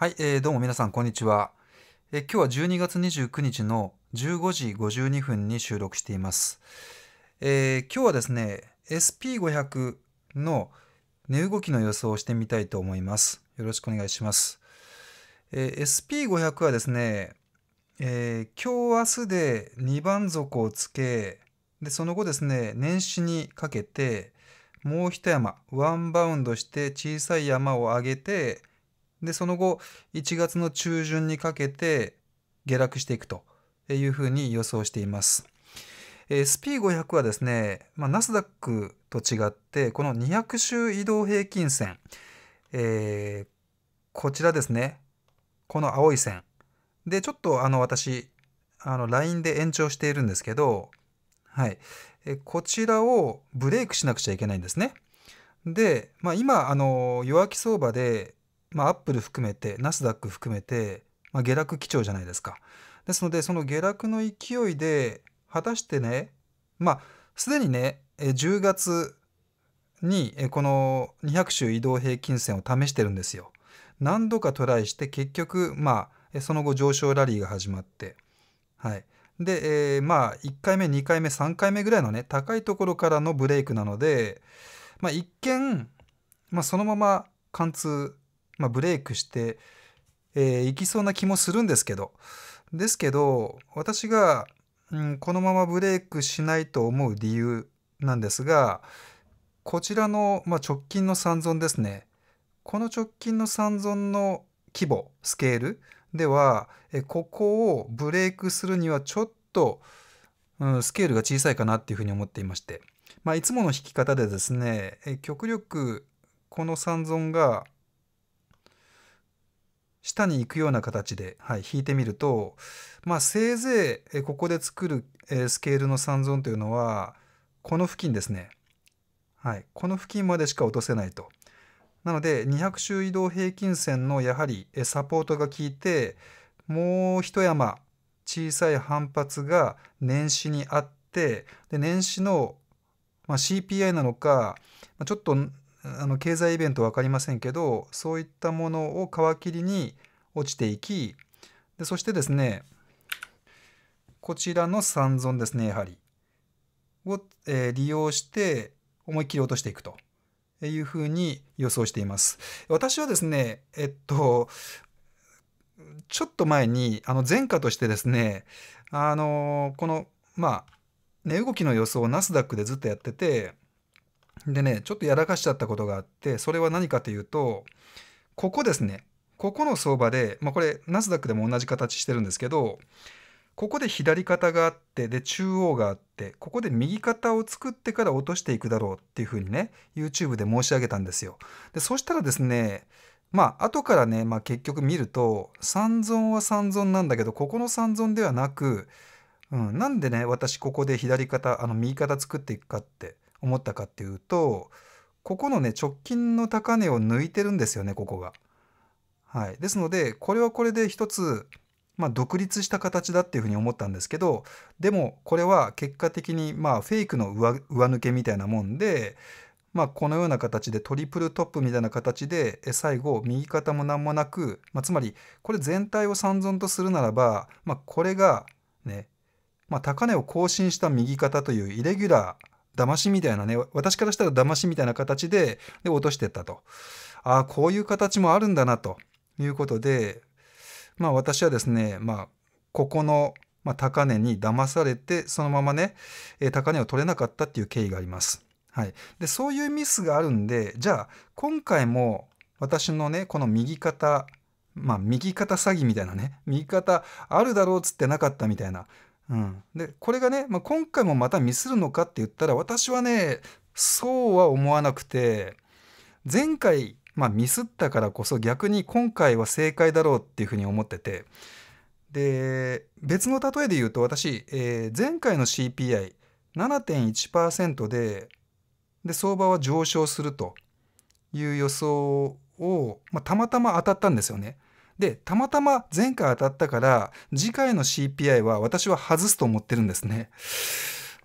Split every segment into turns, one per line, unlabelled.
はい、えー、どうも皆さん、こんにちは。えー、今日は12月29日の15時52分に収録しています。えー、今日はですね、SP500 の値動きの予想をしてみたいと思います。よろしくお願いします。えー、SP500 はですね、えー、今日明日で2番底をつけ、で、その後ですね、年始にかけて、もう一山、ワンバウンドして小さい山を上げて、で、その後、1月の中旬にかけて下落していくというふうに予想しています。えー、SP500 はですね、まあ、ナスダックと違って、この200周移動平均線、えー、こちらですね、この青い線。で、ちょっとあの私、あの LINE で延長しているんですけど、はい、えー、こちらをブレイクしなくちゃいけないんですね。で、まあ、今、あの弱気相場でまあ、アップル含めてナスダック含めて、まあ、下落基調じゃないですか。ですのでその下落の勢いで果たしてねまあすでにね10月にこの200周移動平均線を試してるんですよ。何度かトライして結局まあその後上昇ラリーが始まってはいで、えー、まあ1回目2回目3回目ぐらいのね高いところからのブレイクなので、まあ、一見、まあ、そのまま貫通まあ、ブレイクして、えー、いきそうな気もするんですけどですけど私が、うん、このままブレイクしないと思う理由なんですがこちらの、まあ、直近の三尊ですねこの直近の三尊の規模スケールではここをブレイクするにはちょっと、うん、スケールが小さいかなっていうふうに思っていまして、まあ、いつもの弾き方でですね極力この三尊が下に行くような形で、はい、弾いてみると、まあ、せいぜいここで作るスケールの三存というのはこの付近ですね、はい、この付近までしか落とせないと。なので200周移動平均線のやはりサポートが効いてもう一山小さい反発が年始にあってで年始の、まあ、CPI なのかちょっとあの経済イベント分かりませんけどそういったものを皮切りに落ちていきでそしてですねこちらの三尊ですねやはりを、えー、利用して思いっきり落としていくというふうに予想しています。私はですねえっとちょっと前にあの前科としてですねあのこのまあ値動きの予想をナスダックでずっとやっててでね、ちょっとやらかしちゃったことがあって、それは何かというと、ここですね。ここの相場で、まあ、これ、ナスダックでも同じ形してるんですけど、ここで左肩があって、で、中央があって、ここで右肩を作ってから落としていくだろうっていうふうにね、YouTube で申し上げたんですよ。で、そしたらですね、まあ、後からね、まあ、結局見ると、三尊は三尊なんだけど、ここの三尊ではなく、うん、なんでね、私ここで左肩、あの、右肩作っていくかって、思ったかっていうとここのね直近の高値を抜いてるんですよねここが。はい、ですのでこれはこれで一つ、まあ、独立した形だっていうふうに思ったんですけどでもこれは結果的にまあフェイクの上抜けみたいなもんで、まあ、このような形でトリプルトップみたいな形で最後右肩も何もなく、まあ、つまりこれ全体を三存とするならば、まあ、これがね、まあ、高値を更新した右肩というイレギュラー騙しみたいなね、私からしたら騙しみたいな形で、で、落としてったと。ああ、こういう形もあるんだな、ということで、まあ私はですね、まあ、ここの、まあ、高値に騙されて、そのままね、え高値を取れなかったっていう経緯があります。はい。で、そういうミスがあるんで、じゃあ、今回も私のね、この右肩、まあ、右肩詐欺みたいなね、右肩あるだろうっつってなかったみたいな、うん、でこれがね、まあ、今回もまたミスるのかって言ったら私はねそうは思わなくて前回、まあ、ミスったからこそ逆に今回は正解だろうっていうふうに思っててで別の例えで言うと私、えー、前回の CPI7.1% でで相場は上昇するという予想を、まあ、たまたま当たったんですよね。で、たまたま前回当たったから、次回の CPI は私は外すと思ってるんですね。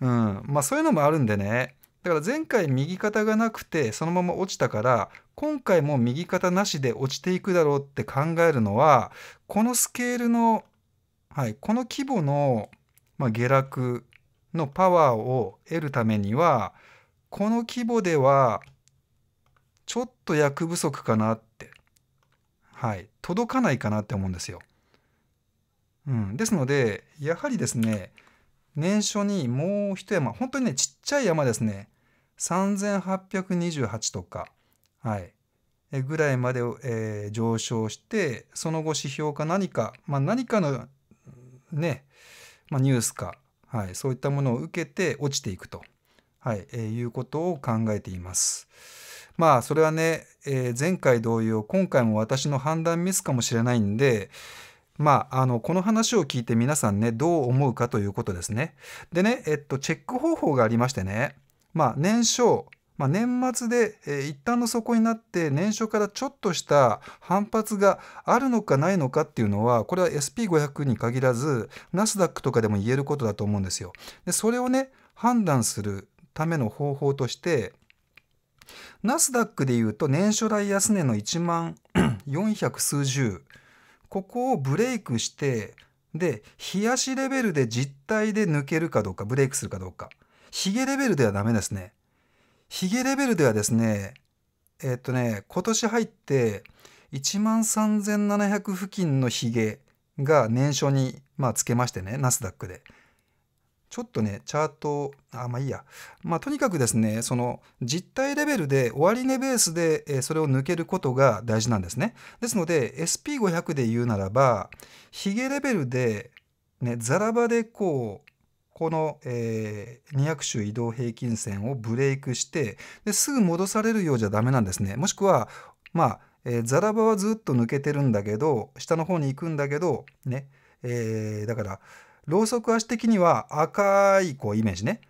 うん。まあそういうのもあるんでね。だから前回右肩がなくてそのまま落ちたから今回も右肩なしで落ちていくだろうって考えるのはこのスケールの、はい、この規模の、まあ、下落のパワーを得るためにはこの規模ではちょっと役不足かなって、はい、届かないかなって思うんですよ。うん、ですのでやはりですね年初にもう一山本当にねちっちゃい山ですね3828とか、はい、えぐらいまで、えー、上昇してその後指標か何か、まあ、何かのね、まあ、ニュースか、はい、そういったものを受けて落ちていくと、はいえー、いうことを考えています。まあそれはね、えー、前回同様今回も私の判断ミスかもしれないんでまあ、あのこの話を聞いて皆さんねどう思うかということですね。でね、えっと、チェック方法がありましてね、まあ、年商、まあ、年末で、えー、一旦の底になって年商からちょっとした反発があるのかないのかっていうのはこれは SP500 に限らずナスダックとかでも言えることだと思うんですよ。でそれをね判断するための方法としてナスダックでいうと年初来安値の1万400 数十ここをブレイクしてで冷やしレベルで実体で抜けるかどうかブレイクするかどうかヒゲレベルではダメですねヒゲレベルではですねえっとね今年入って1万3700付近のヒゲが年初にまあつけましてねナスダックで。ちょっとね、チャート、あ、まあいいや。まあとにかくですね、その実体レベルで終値ベースで、えそれを抜けることが大事なんですね。ですので、SP500 で言うならば、ヒゲレベルで、ね、ザラバでこう、この、えー、200周移動平均線をブレイクしてですぐ戻されるようじゃダメなんですね。もしくは、まあ、えー、ザラバはずっと抜けてるんだけど、下の方に行くんだけど、ね、えー、だから、ロウソク足的には赤いこうイメージね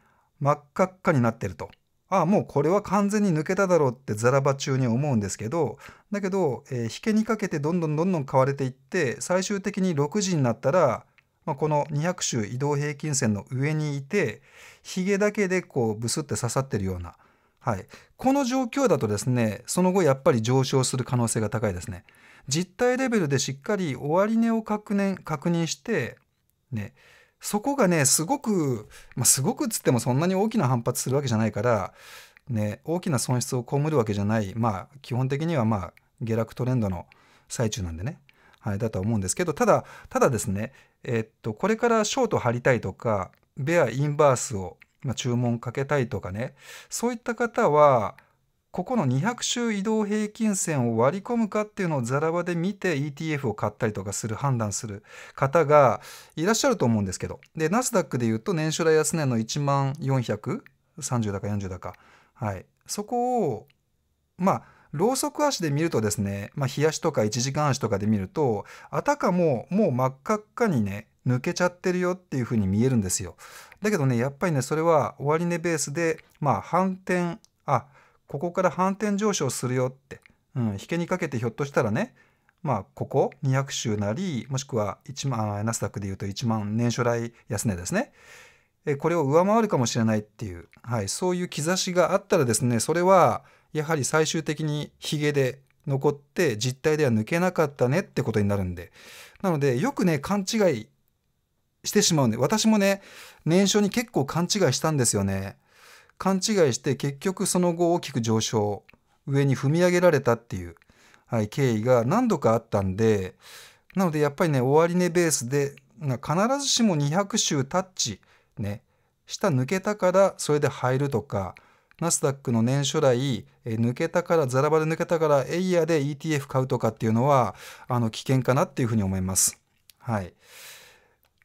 真っ赤っかになってるとああもうこれは完全に抜けただろうってザラバ中に思うんですけどだけど、えー、引けにかけてどんどんどんどん買われていって最終的に6時になったら、まあ、この200種移動平均線の上にいてヒゲだけでこうブスって刺さってるような。はい、この状況だとですねその後やっぱり上昇する可能性が高いですね実体レベルでしっかり終値を確認確認してね、そこがねすごく、まあ、すごくっつってもそんなに大きな反発するわけじゃないから、ね、大きな損失を被るわけじゃないまあ基本的にはまあ下落トレンドの最中なんでね、はい、だとは思うんですけどただただですね、えー、っとこれからショート張りたいとかベアインバースを、ま注文かけたいとかねそういった方はここの200周移動平均線を割り込むかっていうのをざら場で見て ETF を買ったりとかする判断する方がいらっしゃると思うんですけどでナスダックでいうと年初来安値の1万430だか40だか、はい、そこをまあロウソク足で見るとですね、まあ、日足とか1時間足とかで見るとあたかももう真っ赤っかにね抜けちゃってるよっていうふうに見えるんですよだけどねやっぱりねそれは終値ベースでまあ反転あっここから反転上昇するよって、うん、引けにかけてひょっとしたらねまあここ200週なりもしくは1万ナスダックでいうと1万年初来安値ですねこれを上回るかもしれないっていう、はい、そういう兆しがあったらですねそれはやはり最終的にヒゲで残って実態では抜けなかったねってことになるんでなのでよくね勘違いしてしまうんで私もね年初に結構勘違いしたんですよね勘違いして結局その後大きく上昇上に踏み上げられたっていう、はい、経緯が何度かあったんでなのでやっぱりね終値ベースで必ずしも200周タッチね下抜けたからそれで入るとかナスダックの年初来、抜けたからザラバで抜けたからエイヤーで ETF 買うとかっていうのはあの危険かなっていうふうに思います。はい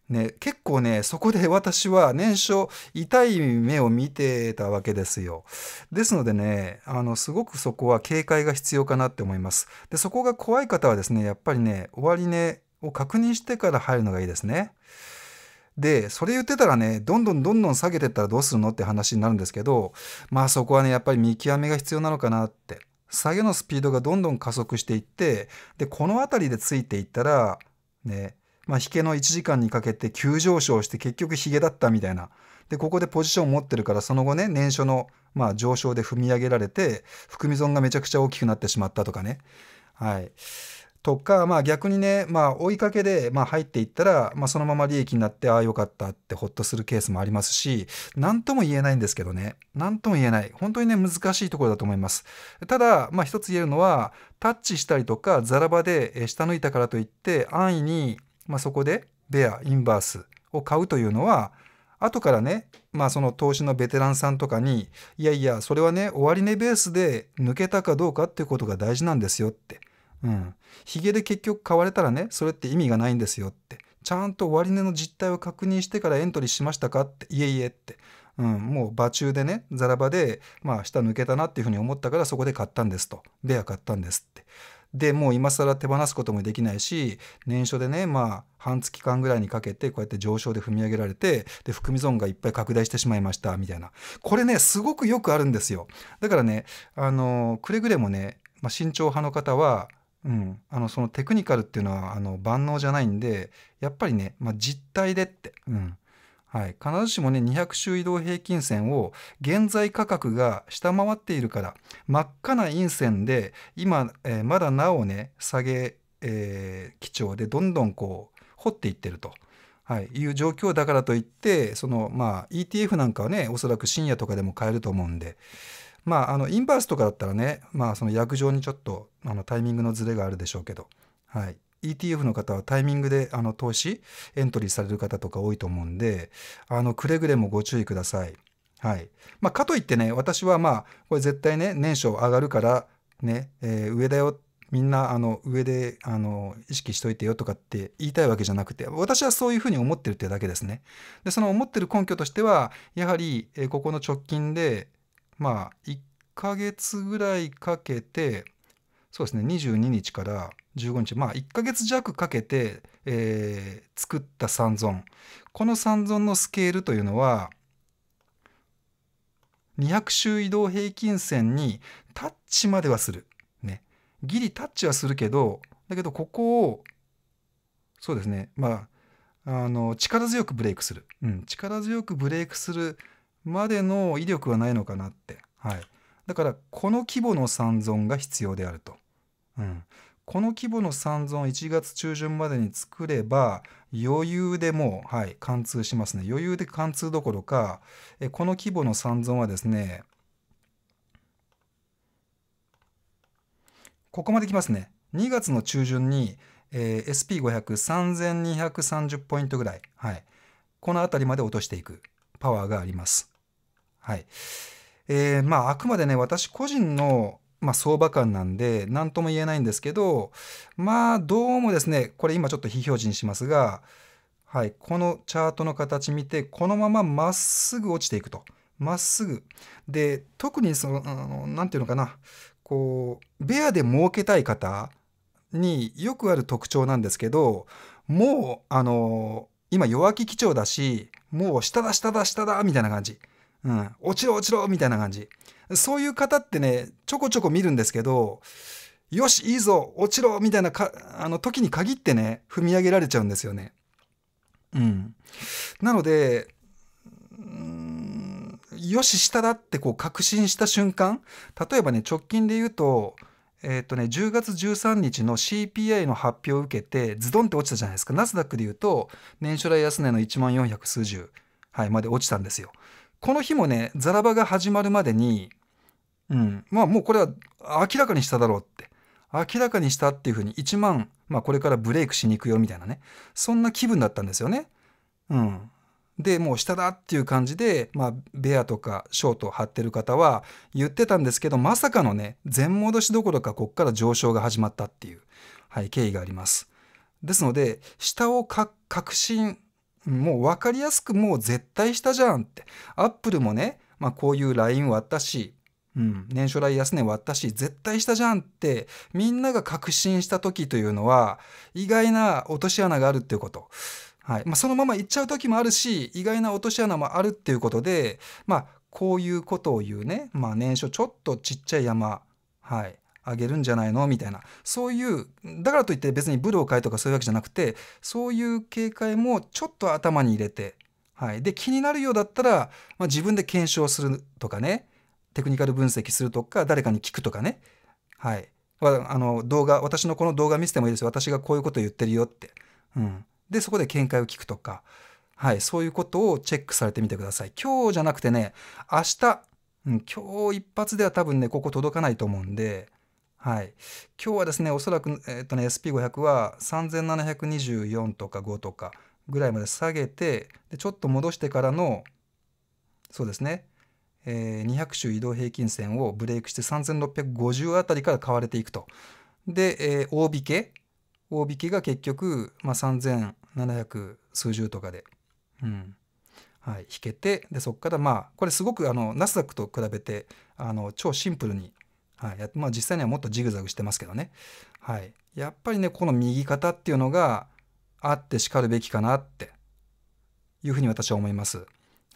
ね、結構ね、そこで 私は年初痛い目を見てたわけですよ。ですのでね、あの、すごくそこは警戒が必要かなって思います。で、そこが怖い方はですね、やっぱりね、終値を確認してから入るのがいいですね。で、それ言ってたらね、どんどんどんどん下げてったらどうするのって話になるんですけど、まあそこはね、やっぱり見極めが必要なのかなって。下げのスピードがどんどん加速していって、で、この辺りでついていったら、ね、まあ、引けの1時間にかけて急上昇して結局ヒゲだったみたいな。で、ここでポジションを持ってるから、その後ね、年初の、まあ、上昇で踏み上げられて、含み損がめちゃくちゃ大きくなってしまったとかね。はい。とか、まあ逆にね、まあ追いかけで、まあ入っていったら、まあそのまま利益になって、ああよかったってほっとするケースもありますし、何とも言えないんですけどね。何とも言えない。本当にね、難しいところだと思います。ただ、まあ一つ言えるのは、タッチしたりとか、ザラ場で下抜いたからといって、安易にまあ、そこでベアインバースを買うというのは後からね、まあ、その投資のベテランさんとかにいやいやそれはね終値ベースで抜けたかどうかっていうことが大事なんですよって。うん、ヒゲで結局買われたらねそれって意味がないんですよってちゃんと終値の実態を確認してからエントリーしましたかっていえいえって、うん、もう場中でねざらばでまあ下抜けたなっていうふうに思ったからそこで買ったんですとベア買ったんですってでもう今更手放すこともできないし年初でねまあ半月間ぐらいにかけてこうやって上昇で踏み上げられてで含み損がいっぱい拡大してしまいましたみたいなこれねすごくよくあるんですよだからねあのくれぐれもね、まあ、慎重派の方はうん、あのそのテクニカルっていうのはあの万能じゃないんでやっぱりね、まあ、実態でって、うん、はい、必ずしもね200周移動平均線を現在価格が下回っているから真っ赤な陰線で今、えー、まだなおね下げ、えー、基調でどんどんこう掘っていってると。はい、いう状況だからといってその、まあ、ETF なんかはねおそらく深夜とかでも買えると思うんで、まあ、あのインバースとかだったらね、まあ、その薬状にちょっとあのタイミングのズレがあるでしょうけど、はい、ETF の方はタイミングであの投資エントリーされる方とか多いと思うんであのくれぐれもご注意ください。はいまあ、かといってね私はまあこれ絶対ね年初上がるからね、えー、上だよみんなあの上であの意識しといてよとかって言いたいわけじゃなくて私はそういうふうに思ってるってだけですね。でその思ってる根拠としてはやはり、えー、ここの直近でまあ1ヶ月ぐらいかけてそうですね22日から15日まあ1ヶ月弱かけて、えー、作った三尊この三尊のスケールというのは200周移動平均線にタッチまではする。ね。ギリタッチはするけど、だけどここを、そうですね、まあ、あの、力強くブレイクする。うん、力強くブレイクするまでの威力はないのかなって。はい。だから、この規模の三尊が必要であると。うん。この規模の三尊1月中旬までに作れば余裕でもう、はい、貫通しますね余裕で貫通どころかえこの規模の三尊はですねここまできますね2月の中旬に、えー、SP5003,230 ポイントぐらい、はい、この辺りまで落としていくパワーがあります。はいえーまあ、あくまでね私個人のまあ、相場感なんで何とも言えないんですけどまあどうもですねこれ今ちょっと非表示にしますが、はい、このチャートの形見てこのまままっすぐ落ちていくとまっすぐで特にその何て言うのかなこうベアで儲けたい方によくある特徴なんですけどもうあの今弱気基調だしもう下だ下だ下だみたいな感じ、うん、落ちろ落ちろみたいな感じそういう方ってね、ちょこちょこ見るんですけど、よし、いいぞ、落ちろみたいなか、あの時に限ってね、踏み上げられちゃうんですよね。うん。なので、よし、下だってこう確信した瞬間、例えばね、直近で言うと、えっ、とね、10月13日の CPI の発表を受けて、ズドンって落ちたじゃないですか。ナスダックで言うと、年初来安値の1万400数十、はい、まで落ちたんですよ。この日もね、ザラバが始まるまでに、うん、まあもうこれは明らかにしただろうって明らかにしたっていうふうに1万、まあ、これからブレイクしに行くよみたいなねそんな気分だったんですよね。うん、でもう下だっていう感じで、まあ、ベアとかショートを張ってる方は言ってたんですけどまさかのね全戻しどころかこっから上昇が始まったっていう、はい、経緯があります。ですので下を確信もう分かりやすくもう絶対下じゃんってアップルもね、まあ、こういうライン割ったしうん、年初来安値割ったし絶対したじゃんってみんなが確信した時というのは意外な落とし穴があるっていうこと。はいまあ、そのまま行っちゃう時もあるし意外な落とし穴もあるっていうことで、まあ、こういうことを言うね、まあ、年初ちょっとちっちゃい山、はい、あげるんじゃないのみたいなそういうだからといって別にブルを買いとかそういうわけじゃなくてそういう警戒もちょっと頭に入れて、はい、で気になるようだったら、まあ、自分で検証するとかねテクニカル分析するとか、誰かに聞くとかね。はい。あの動画、私のこの動画見せてもいいですよ。私がこういうこと言ってるよって。うん。で、そこで見解を聞くとか。はい。そういうことをチェックされてみてください。今日じゃなくてね、明日、うん、今日一発では多分ね、ここ届かないと思うんで、はい。今日はですね、おそらく、えっとね、SP500 は3724とか5とかぐらいまで下げて、でちょっと戻してからの、そうですね、え200周移動平均線をブレイクして3650あたりから買われていくと。で、え大引け大引けが結局、まあ、3700数十とかで、うんはい、引けてでそこからまあこれすごくあのナスダックと比べてあの超シンプルに、はいまあ、実際にはもっとジグザグしてますけどね、はい、やっぱりねこの右肩っていうのがあってしかるべきかなっていうふうに私は思います。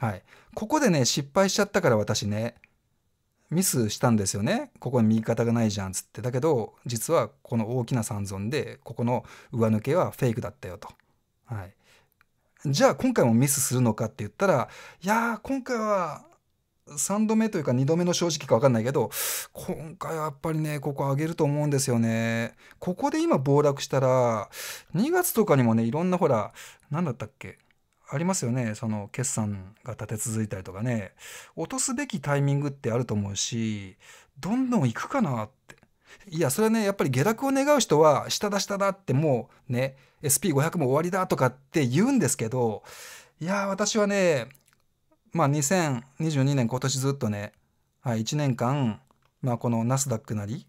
はい。ここでね、失敗しちゃったから私ね、ミスしたんですよね。ここに右肩がないじゃんつって。だけど、実はこの大きな三尊で、ここの上抜けはフェイクだったよと。はい。じゃあ今回もミスするのかって言ったら、いやー、今回は3度目というか2度目の正直か分かんないけど、今回はやっぱりね、ここ上げると思うんですよね。ここで今暴落したら、2月とかにもね、いろんなほら、何だったっけありますよねその決算が立て続いたりとかね落とすべきタイミングってあると思うしどんどん行くかなっていやそれはねやっぱり下落を願う人は下だ下だってもうね SP500 も終わりだとかって言うんですけどいや私はねまあ2022年今年ずっとね、はい、1年間、まあ、このナスダックなり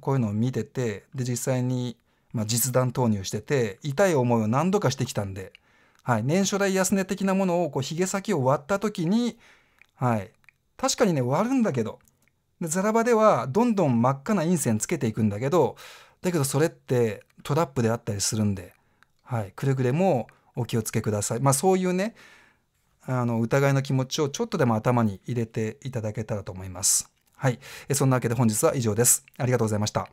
こういうのを見ててで実際に、まあ、実弾投入してて痛い思いを何度かしてきたんで。はい、年初来安値的なものをこうひげ先を割った時に、はい、確かにね割るんだけどでザラバではどんどん真っ赤な陰線つけていくんだけどだけどそれってトラップであったりするんで、はい、くれぐれもお気をつけください。まあ、そういうねあの疑いの気持ちをちょっとでも頭に入れていただけたらと思います。はい、そんなわけで本日は以上です。ありがとうございました。